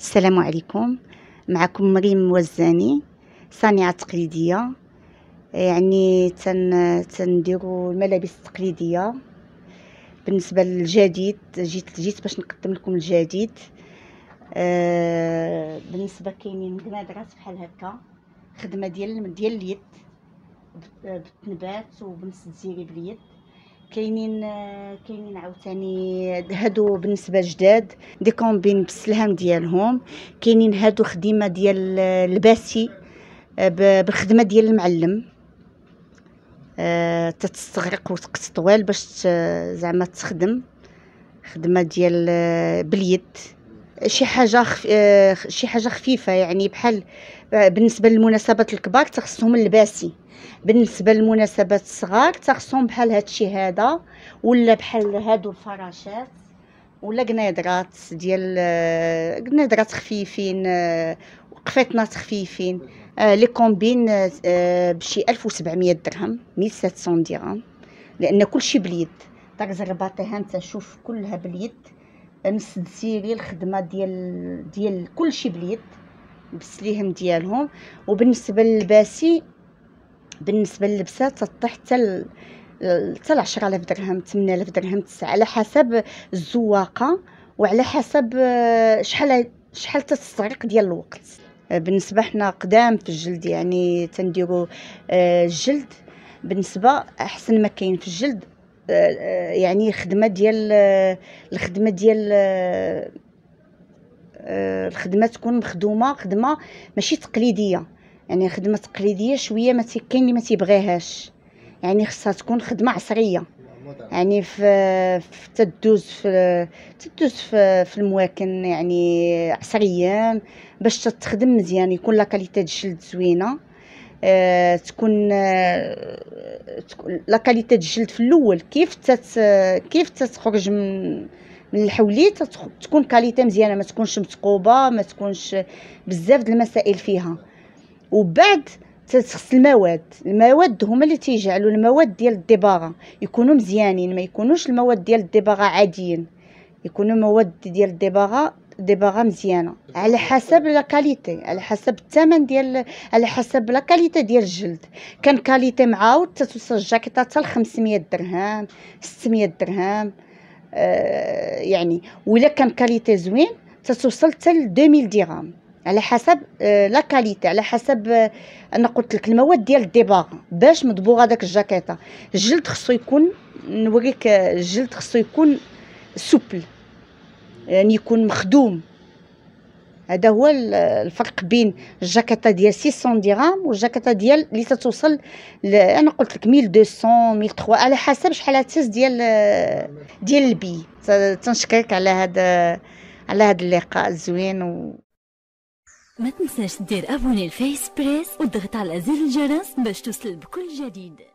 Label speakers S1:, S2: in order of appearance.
S1: السلام عليكم معكم مريم موزاني صانعة تقليدية يعني تن تنديرو الملابس التقليدية بالنسبة للجديد جيت جيت باش نقدم لكم الجديد آه بالنسبة كاينين مقنادرات بحال هكا خدمة ديال ديال اليد بالتنبات وبنص الزيري باليد كاينين كاينين عاوتاني هادو بالنسبه جداد دي كومبين بالسلهم ديالهم كاينين هادو خديمه ديال الباسي بالخدمه ديال المعلم آه، تتستغرق وقت طويل باش زعما تخدم خدمه ديال آه، باليد شي حاجه خف... آه، شي حاجه خفيفه يعني بحال آه، بالنسبه للمناسبات الكبار تخصهم اللباسي بالنسبه للمناسبات الصغار تخصهم بحال هادشي هذا ولا بحال هادو الفراشات ولا قنيدرات ديال قنيدرات آه، خفيفين قفيطنات خفيفين لي كومبين بشي 1700 درهم 1700 درهم لان كلشي باليد دار زرباطيها انت شوف كلها باليد مسدسي لي الخدمه ديال ديال كلشي باليد بالسليهم ديالهم وبالنسبه للباسي بالنسبه للبسات تطيح حتى حتى ل 10000 درهم 8000 درهم 9 على حسب الزواقه وعلى حسب آه، شحال شحال تستغرق ديال الوقت آه، بالنسبه حنا قدام في الجلد يعني تنديروا الجلد آه، بالنسبه احسن ما كاين في الجلد آه، يعني الخدمه ديال آه، الخدمه ديال آه، الخدمه تكون مخدومه خدمه ماشي تقليديه يعني خدمه تقليديه شويه ما كاين اللي ما تيبغيهاش يعني خصها تكون خدمه عصريه يعني في تدوز في تدوز في, في المواكن يعني عصريا باش تخدم مزيان يكون لا كاليتي ديال الجلد زوينه آه تكون آه لا كاليتي الجلد في الاول كيف تت كيف تتخرج من من الحولي تكون كاليتي مزيانه ما تكونش مثقوبه ما تكونش بزاف د المسائل فيها وبعد تخص المواد المواد هما اللي تيجعلوا المواد ديال الدباغه يكونوا مزيانين ما يكونوش المواد ديال الدباغه عاديين يكونوا مواد ديال الدباغه باغا مزيانه على حسب لا كاليتي على حسب الثمن ديال على حسب لا كاليتي ديال الجلد كان كاليتي معاود تتوصل الجاكيطه حتى ل 500 درهم 600 درهم آه يعني ولا كان كاليتي زوين تتوصل حتى ل 2000 درهم على حسب آه، لا كاليتي على حسب آه، انا قلت لك المواد ديال الديباغ باش مضبوغه داك الجاكيطه الجلد خصو يكون نوريك آه، الجلد خصو يكون سوبل يعني يكون مخدوم هذا هو الفرق بين الجاكيطه ديال 600 درهم والجاكيطه ديال اللي تتوصل انا قلت لك 1200 1300 على حسب شحال هاتس ديال ديال البي تنشكرك على هذا على هذا اللقاء الزوين و... ما تنساش دير ابوني الفيس بريس وتضغط على زر الجرس باش توصل بكل جديد